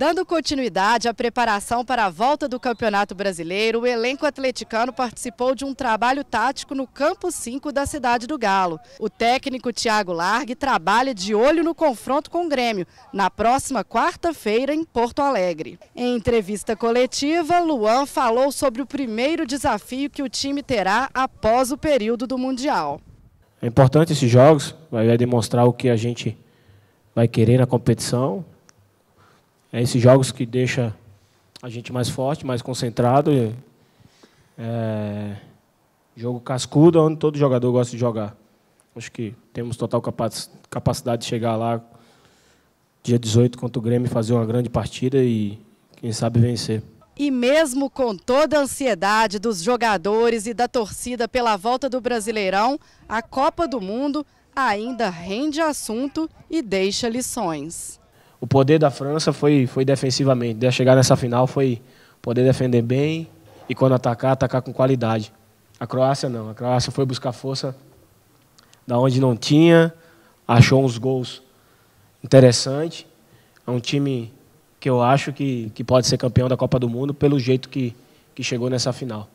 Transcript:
Dando continuidade à preparação para a volta do Campeonato Brasileiro, o elenco atleticano participou de um trabalho tático no Campo 5 da cidade do Galo. O técnico Tiago Largue trabalha de olho no confronto com o Grêmio, na próxima quarta-feira em Porto Alegre. Em entrevista coletiva, Luan falou sobre o primeiro desafio que o time terá após o período do Mundial. É importante esses jogos, vai demonstrar o que a gente vai querer na competição, é esses jogos que deixa a gente mais forte, mais concentrado. É, jogo cascudo, onde todo jogador gosta de jogar. Acho que temos total capacidade de chegar lá dia 18 contra o Grêmio, fazer uma grande partida e, quem sabe, vencer. E mesmo com toda a ansiedade dos jogadores e da torcida pela volta do Brasileirão, a Copa do Mundo ainda rende assunto e deixa lições o poder da França foi, foi defensivamente. De chegar nessa final foi poder defender bem e quando atacar, atacar com qualidade. A Croácia não. A Croácia foi buscar força da onde não tinha, achou uns gols interessantes. É um time que eu acho que, que pode ser campeão da Copa do Mundo pelo jeito que, que chegou nessa final.